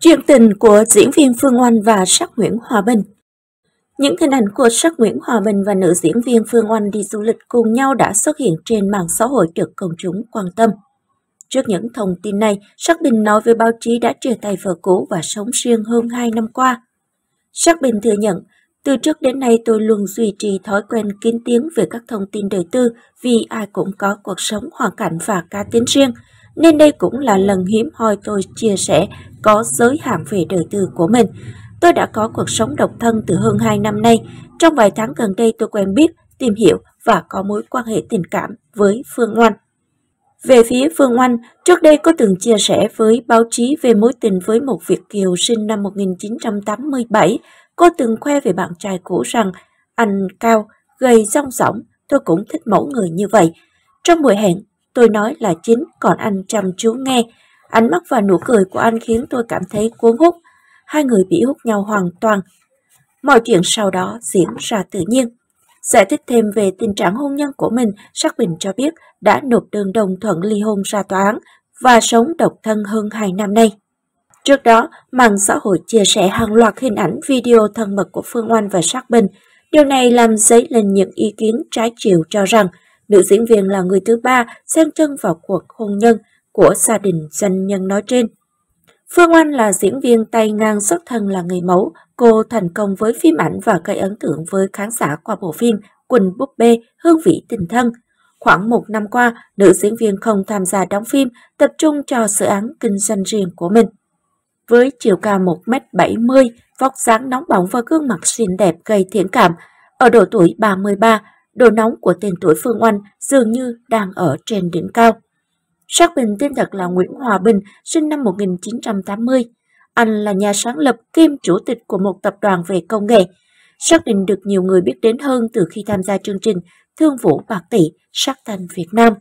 Chuyện tình của diễn viên Phương Oanh và Sắc Nguyễn Hòa Bình Những hình ảnh của Sắc Nguyễn Hòa Bình và nữ diễn viên Phương Oanh đi du lịch cùng nhau đã xuất hiện trên mạng xã hội được công chúng quan tâm. Trước những thông tin này, Sắc Bình nói với báo chí đã chia tay vợ cũ và sống riêng hơn 2 năm qua. Sắc Bình thừa nhận, từ trước đến nay tôi luôn duy trì thói quen kín tiếng về các thông tin đời tư vì ai cũng có cuộc sống, hoàn cảnh và cá tính riêng – nên đây cũng là lần hiếm hoi tôi chia sẻ có giới hạn về đời tư của mình. Tôi đã có cuộc sống độc thân từ hơn 2 năm nay. Trong vài tháng gần đây tôi quen biết, tìm hiểu và có mối quan hệ tình cảm với Phương Oanh. Về phía Phương Oanh, trước đây có từng chia sẻ với báo chí về mối tình với một Việt Kiều sinh năm 1987. Cô từng khoe về bạn trai cũ rằng anh cao, gầy rong rỏng, tôi cũng thích mẫu người như vậy. Trong buổi hẹn, Tôi nói là chính, còn anh chăm chú nghe. Ánh mắt và nụ cười của anh khiến tôi cảm thấy cuốn hút. Hai người bị hút nhau hoàn toàn. Mọi chuyện sau đó diễn ra tự nhiên. Giải thích thêm về tình trạng hôn nhân của mình, Sắc Bình cho biết đã nộp đơn đồng thuận ly hôn ra tòa án và sống độc thân hơn 2 năm nay. Trước đó, mạng xã hội chia sẻ hàng loạt hình ảnh video thân mật của Phương Oanh và Sắc Bình. Điều này làm dấy lên những ý kiến trái chiều cho rằng Nữ diễn viên là người thứ ba xem chân vào cuộc hôn nhân của gia đình doanh nhân nói trên. Phương Anh là diễn viên tay ngang xuất thân là người mẫu. Cô thành công với phim ảnh và gây ấn tượng với khán giả qua bộ phim Quỳnh Búp Bê Hương Vị Tình Thân. Khoảng một năm qua, nữ diễn viên không tham gia đóng phim, tập trung cho dự án kinh doanh riêng của mình. Với chiều cao 1m70, vóc dáng nóng bỏng và gương mặt xinh đẹp gây thiện cảm, ở độ tuổi 33, Đồ nóng của tên tuổi Phương Oanh dường như đang ở trên đỉnh cao. xác Bình tên thật là Nguyễn Hòa Bình, sinh năm 1980. Anh là nhà sáng lập kiêm chủ tịch của một tập đoàn về công nghệ. xác định được nhiều người biết đến hơn từ khi tham gia chương trình Thương vụ Bạc Tỷ, Sắc Thành Việt Nam.